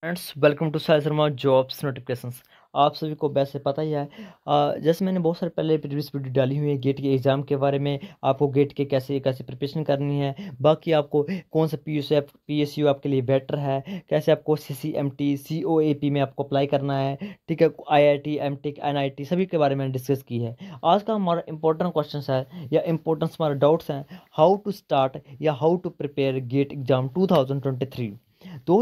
friends welcome to Sai Sharma jobs notification आप सभी को वैसे पता ही है जैसे मैंने बहुत सारे पहले प्रीवियस वीडियो डाली हुई है गेट के एग्ज़ाम के बारे में आपको गेट के कैसे कैसे प्रिपरेशन करनी है बाकी आपको कौन सा P S P S U आपके लिए बेटर है कैसे आपको C C M T C O A P में आपको अप्लाई करना है ठीक है I I T M tech N I T सभी के बारे में डिस्कस की है आज का हमारा इंपॉर्टेंट क्वेश्चन है या इंपॉर्टेंस हमारे डाउट्स हैं हाउ टू स्टार्ट या how to prepare GATE exam two thousand twenty three दो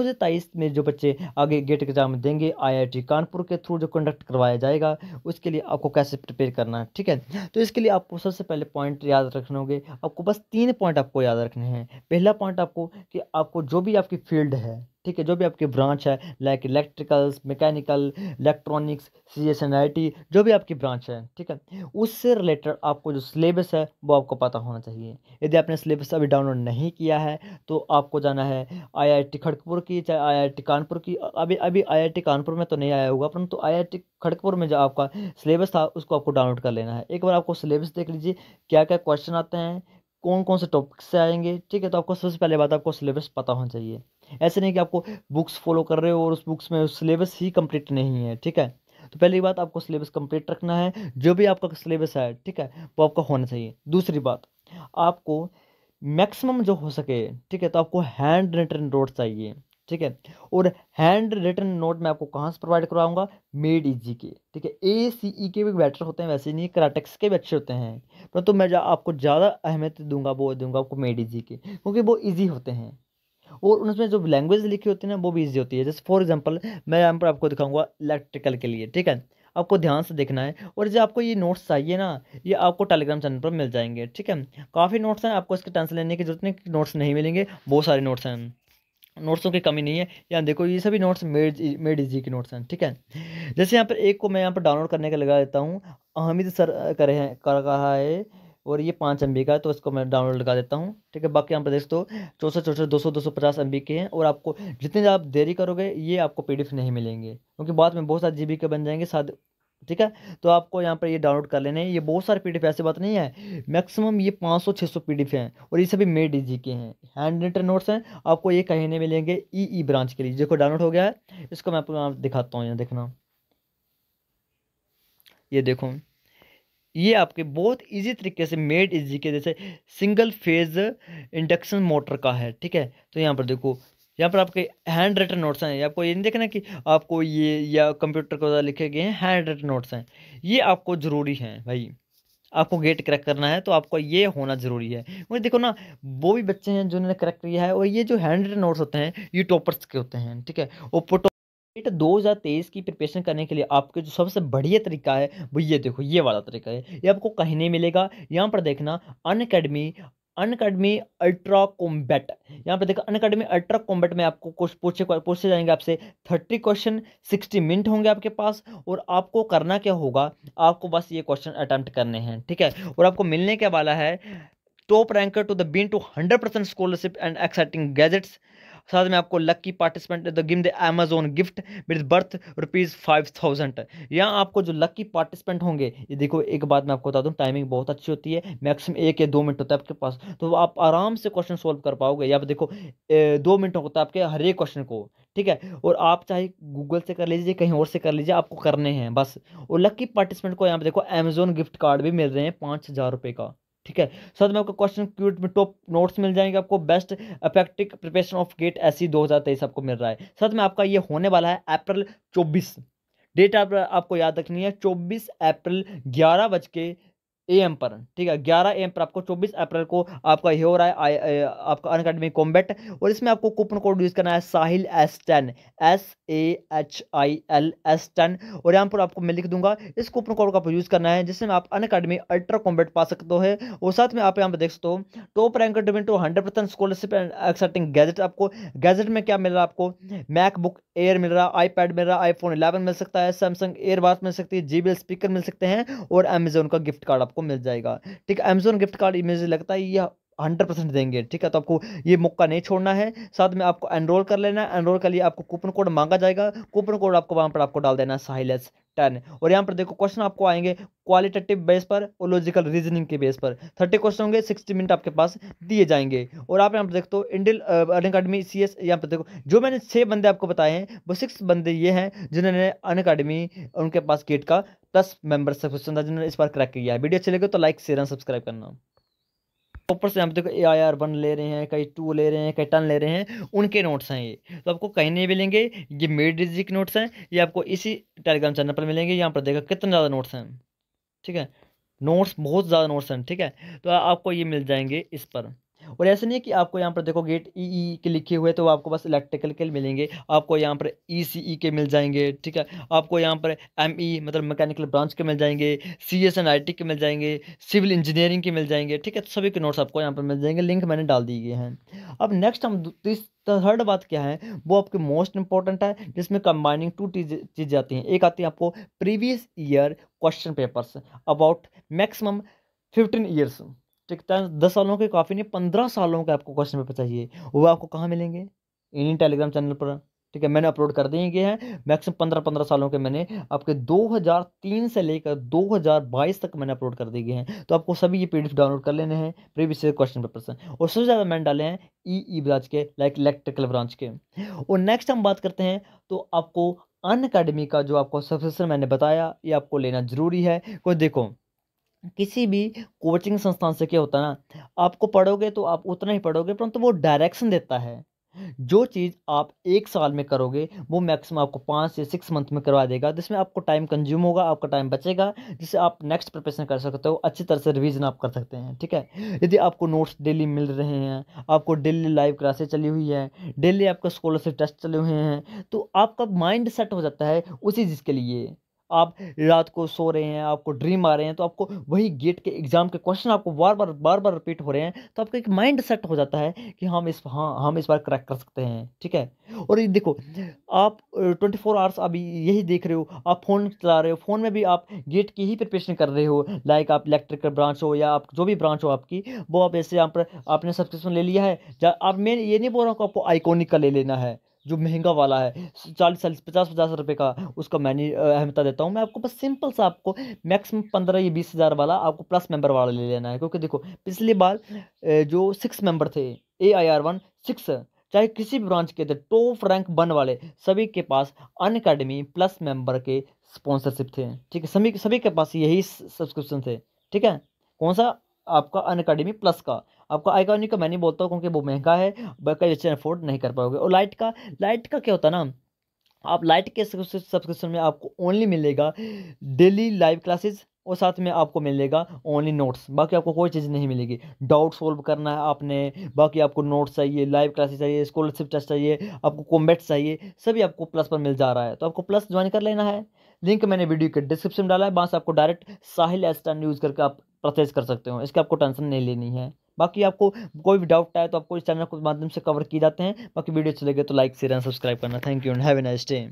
में जो बच्चे आगे गेट एग्ज़ाम देंगे आईआईटी कानपुर के थ्रू जो कंडक्ट करवाया जाएगा उसके लिए आपको कैसे प्रिपेयर करना है ठीक है तो इसके लिए आपको सबसे पहले पॉइंट याद रखने होंगे आपको बस तीन पॉइंट आपको याद रखने हैं पहला पॉइंट आपको कि आपको जो भी आपकी फील्ड है ठीक है जो भी आपकी ब्रांच है like electricals mechanical electronics C S N I T जो भी आपकी ब्रांच है ठीक है उससे रिलेटेड आपको जो सिलेबस है वो आपको पता होना चाहिए यदि आपने सिलेबस अभी डाउनलोड नहीं किया है तो आपको जाना है आई आई टी खड़गपुर की चाहे आई आई टी कानपुर की अभी अभी आई आई टी कानपुर में तो नहीं आया होगा परंतु आई आई टी खड़गपुर में जो आपका सिलेबस था उसको आपको डाउनलोड कर लेना है एक बार आपको सिलेबस देख लीजिए क्या क्या क्वेश्चन आते हैं कौन कौन से टॉपिक से आएंगे ठीक है तो आपको सबसे पहले बात आपको सिलेबस पता होना चाहिए ऐसे नहीं कि आपको बुक्स फॉलो कर रहे हो और उस बुक्स में सिलेबस ही कंप्लीट नहीं है ठीक है तो पहली बात आपको सिलेबस कंप्लीट रखना है जो भी आपका सिलेबस है ठीक है वो आपका होना चाहिए दूसरी बात आपको मैक्सिमम जो हो सके ठीक है तो आपको हैंड रिटन नोट चाहिए ठीक है और हैंड रिटन नोट मैं आपको कहाँ से प्रोवाइड करवाऊंगा मेड इजी के ठीक है ए सी ई के भी बेटर होते हैं वैसे नहीं कराटेक्स के भी अच्छे होते हैं परंतु तो मैं जा, आपको ज़्यादा अहमियत दूंगा वो दूंगा आपको मेड इजी के क्योंकि वो ईजी होते हैं और उनमें जो लैंग्वेज लिखी होती है ना वो भी ईजी होती है जैसे फॉर एग्जाम्पल मैं यहाँ पर आपको दिखाऊंगा इलेक्ट्रिकल के लिए ठीक है आपको ध्यान से देखना है और जो आपको ये नोट्स चाहिए ना ये आपको टेलीग्राम चैनल पर मिल जाएंगे ठीक है काफ़ी नोट्स हैं आपको इसके टेंशन लेने की जरूरत नहीं नोट्स नहीं मिलेंगे बहुत सारे नोट्स हैं नोट्सों की कमी नहीं है यहाँ देखो ये सभी नोट्स मेड मेड इजी के नोट्स हैं ठीक है जैसे यहाँ पर एक को मैं यहाँ पर डाउनलोड करने का लगा देता हूँ हमिद सर करे हैं कर रहा है और ये पाँच एम का है तो इसको मैं डाउनलोड लगा देता हूँ ठीक है बाकी यहाँ पर देख दो चौसठ चौसठ दो सौ दो सौ पचास एम के हैं और आपको जितने आप देरी करोगे ये आपको पी नहीं मिलेंगे क्योंकि बाद में बहुत सारे जी के बन जाएंगे साथ ठीक है तो आपको यहाँ पर ये डाउनलोड कर लेने हैं ये बहुत सारे पीडीएफ ऐसी बात नहीं है मैक्सिमम ये 500 600 पीडीएफ हैं और ये सभी मेड इजी के हैं हैंड रिटर नोट्स हैं आपको ये कहीं नहीं मिलेंगे ई ई ब्रांच के लिए जिसको डाउनलोड हो गया है इसको मैं आपको दिखाता हूँ यहाँ देखना ये देखो ये आपके बहुत इजी तरीके से मेड इजी के जैसे सिंगल फेज इंडक्शन मोटर का है ठीक है तो यहाँ पर देखो यहाँ पर आपके हैंड रिटन नोट्स हैं आपको ये नहीं देखना कि आपको ये या कंप्यूटर के द्वारा लिखे गए हैं हैंड रिटन नोट्स हैं ये आपको ज़रूरी हैं भाई आपको गेट क्रैक करना है तो आपको ये होना ज़रूरी है वही देखो ना वो भी बच्चे हैं जिन्होंने क्रैक किया है और ये जो हैंड रिटन नोट्स होते हैं ये टॉपर्स के होते हैं ठीक है और पोटो दो हज़ार तेईस की प्रिपरेशन करने के लिए आपके जो सबसे बढ़िया तरीका है वो ये देखो ये वाला तरीका है ये आपको कहीं नहीं मिलेगा यहाँ पर देखना Unacademy Unacademy ultra combat यहाँ पे देखो अनकेडमी अल्ट्रा कॉम्बैट में आपको पूछे पूछे जाएंगे आपसे थर्टी क्वेश्चन सिक्सटी मिनट होंगे आपके पास और आपको करना क्या होगा आपको बस ये क्वेश्चन अटैम्प्ट करने हैं ठीक है और आपको मिलने क्या वाला है top ranker to the been to hundred percent scholarship and exciting gadgets साथ में आपको lucky participant the gym the Amazon gift with worth rupees five thousand यहाँ आपको जो लक्की पार्टिसिपेंट होंगे ये देखो एक बात मैं आपको बता दूँ टाइमिंग बहुत अच्छी होती है मैक्सिमम एक या दो मिनट होता है आपके पास तो आप आराम से क्वेश्चन सोल्व कर पाओगे या देखो ए, दो मिनट होता है आपके हर एक क्वेश्चन को ठीक है और आप चाहे गूगल से कर लीजिए कहीं और से कर लीजिए आपको करने हैं बस और लक्की पार्टिसिपेंट को यहाँ पे देखो अमेजोन गिफ्ट कार्ड भी मिल रहे हैं पाँच हज़ार रुपये का ठीक है सर में आपको क्वेश्चन क्यूट में टॉप नोट्स मिल जाएंगे आपको best effective preparation of GATE AC दो हज़ार तेईस आपको मिल रहा है सर में आपका ये होने वाला है अप्रैल चौबीस डेट आप, आपको याद रखनी है चौबीस अप्रैल ग्यारह बज के ए एम पर ठीक है ग्यारह ए एम पर आपको चौबीस अप्रैल को आपका ये हो रहा है आ, आपका अन अकेडमी कॉम्बैट और इसमें आपको कूपन कोड यूज़ करना है Sahil S ten S A H I L S ten और यहाँ पर आपको मैं लिख दूंगा इस कूपन कोड का आपको यूज़ करना है जिसमें आप अन अकेडमी अल्ट्रा कॉम्बैट पा सकते हो और साथ में आप यहाँ पर देख सकते हो top rank domain to hundred percent scholarship and accepting gadget आपको गैजेट में क्या मिल रहा है आपको मैकबुक एयर मिल रहा है आई पैड मिल रहा है आईफोन इलेवन मिल सकता है सैमसंग एयरबास मिल सकती है जीबीएल स्पीकर मिल सकते हैं और अमेजोन का गिफ्ट कार्ड आपको आपको मिल जाएगा ठीक है अमेजोन गिफ्ट कार्ड इमेज लगता है यह हंड्रेड परसेंट देंगे ठीक है तो आपको ये मौका नहीं छोड़ना है साथ में आपको एनरोल कर लेना है एनरोल के लिए आपको कूपन कोड मांगा जाएगा कूपन कोड आपको वहाँ पर आपको डाल देना है साहिलेस टेन और यहाँ पर देखो क्वेश्चन आपको आएंगे क्वालिटेटिव बेस पर और लॉजिकल रीजनिंग के बेस पर थर्टी क्वेश्चन होंगे सिक्सटी मिनट आपके पास दिए जाएंगे और आप यहाँ पर देखते हो Indian Unacademy C S यहाँ पर देखो जो मैंने छः बंदे आपको बताए हैं वो सिक्स बंदे ये हैं जिन्होंने अन अकेडमी उनके पास गेट का प्लस मेंबर सब्सक्रिप्शन था जिन्होंने इस बार क्रैक किया है वीडियो अच्छी लगे तो लाइक शेयर एंड सब्सक्राइब करना ऊपर से हम देखो ए आई आर वन ले रहे हैं कहीं टू ले रहे हैं कहीं टन ले रहे हैं उनके नोट्स हैं ये तो आपको कहीं नहीं मिलेंगे ये मेड डिजी के नोट्स हैं ये आपको इसी टेलीग्राम चैनल पर मिलेंगे यहाँ पर देखा कितने ज़्यादा नोट्स हैं ठीक है नोट्स बहुत ज़्यादा नोट्स हैं ठीक है तो आपको ये मिल जाएंगे इस पर और ऐसे नहीं कि आपको यहाँ पर देखो GATE E e E e के लिखे हुए तो आपको बस इलेक्ट्रिकल के मिलेंगे आपको यहाँ पर ई सी ई के मिल जाएंगे ठीक है आपको यहाँ पर एम ई e मतलब मैकेनिकल ब्रांच के मिल जाएंगे C S N I T के मिल जाएंगे सिविल इंजीनियरिंग के मिल जाएंगे ठीक है तो सभी के नोट्स आपको यहाँ पर मिल जाएंगे लिंक मैंने डाल दिए हैं अब नेक्स्ट हम थर्ड बात क्या है वो आपके मोस्ट इंपॉर्टेंट है जिसमें कंबाइनिंग टू चीज़ें आती हैं एक आती है आपको previous year question papers about maximum fifteen years है दस सालों के काफ़ी नहीं पंद्रह सालों के आपको क्वेश्चन पेपर चाहिए वो आपको कहाँ मिलेंगे इन्हीं टेलीग्राम चैनल पर ठीक है मैंने अपलोड कर दिए गए हैं मैक्सिमम पंद्रह पंद्रह सालों के मैंने आपके 2003 से लेकर 2022 तक मैंने अपलोड कर दिए हैं तो आपको सभी ये पीडीएफ डाउनलोड कर लेने हैं प्रीवियस ईयर क्वेश्चन पेपर से और सबसे ज़्यादा मैंने डाले हैं ई ई ब्रांच के लाइक इलेक्ट्रिकल ब्रांच के और नेक्स्ट हम बात करते हैं तो आपको अन अकेडमी का जो आपको सब्सक्रिप्शन मैंने बताया ये आपको लेना ज़रूरी है कोई देखो किसी भी कोचिंग संस्थान से क्या होता है ना आपको पढ़ोगे तो आप उतना ही पढ़ोगे परंतु तो वो डायरेक्शन देता है जो चीज़ आप एक साल में करोगे वो मैक्सिमम आपको पाँच से सिक्स मंथ में करवा देगा जिसमें आपको टाइम कंज्यूम होगा आपका टाइम बचेगा जिससे आप नेक्स्ट प्रिपरेशन कर सकते हो अच्छी तरह से रिवीजन आप कर सकते हैं ठीक है यदि आपको नोट्स डेली मिल रहे हैं आपको डेली लाइव क्लासेस चली हुई हैं डेली आपका स्कॉलरशिप टेस्ट चले हुए हैं तो आपका माइंड सेट हो जाता है उसी चीज़ के लिए आप रात को सो रहे हैं आपको ड्रीम आ रहे हैं तो आपको वही गेट के एग्ज़ाम के क्वेश्चन आपको बार बार बार बार रिपीट हो रहे हैं तो आपका एक माइंड सेट हो जाता है कि हम इस हाँ हम इस बार क्रैक कर सकते हैं ठीक है और ये देखो आप ट्वेंटी फोर आवर्स अभी यही देख रहे हो आप फ़ोन चला रहे हो फ़ोन में भी आप गेट की ही प्रिपरेशन कर रहे हो लाइक आप इलेक्ट्रिकल ब्रांच हो या आप जो भी ब्रांच हो आपकी वो आप ऐसे यहाँ पर आपने सब्सक्रिप्शन ले लिया है आप मैं ये नहीं बोल रहा हूँ आपको आइकोनिक का ले लेना है जो महंगा वाला है चालीस चालीस पचास पचास रुपये का उसका मैं अहमता देता हूँ मैं आपको बस सिंपल सा आपको मैक्सिमम पंद्रह या बीस हज़ार वाला आपको प्लस मेंबर वाला ले लेना है क्योंकि देखो पिछली बार जो सिक्स मेंबर थे A I R one six चाहे किसी भी ब्रांच के थे टॉप रैंक वन वाले सभी के पास अन अकेडमी प्लस मेंबर के स्पॉन्सरशिप थे ठीक है सभी सभी के पास यही सब्सक्रिप्शन थे ठीक है कौन सा आपका अन अकेडमी प्लस का आपको आइकॉनिक का मैं नहीं बोलता हूँ क्योंकि वो महंगा है कई बच्चे अफोर्ड नहीं कर पाओगे और लाइट का लाइट का क्या होता ना आप लाइट के सब्सक्रिप्शन में आपको ओनली मिलेगा डेली लाइव क्लासेस और साथ में आपको मिलेगा ओनली नोट्स बाकी आपको कोई चीज़ नहीं मिलेगी डाउट सॉल्व करना है आपने बाकी आपको नोट्स चाहिए लाइव क्लासेस चाहिए स्कॉलरशिप टेस्ट चाहिए आपको कॉम्बेट चाहिए सभी आपको प्लस पर मिल जा रहा है तो आपको प्लस ज्वाइन कर लेना है लिंक मैंने वीडियो के डिस्क्रिप्शन डाला है वहाँ से आपको डायरेक्ट साहिल एस्टान यूज़ करके आप परचेज कर सकते हो इसकी आपको टेंशन नहीं लेनी है बाकी आपको कोई भी डाउट आए तो आपको इस चैनल के माध्यम से कवर किए जाते हैं बाकी वीडियो चले गए तो लाइक शेयर एंड सब्सक्राइब करना thank you and have a nice day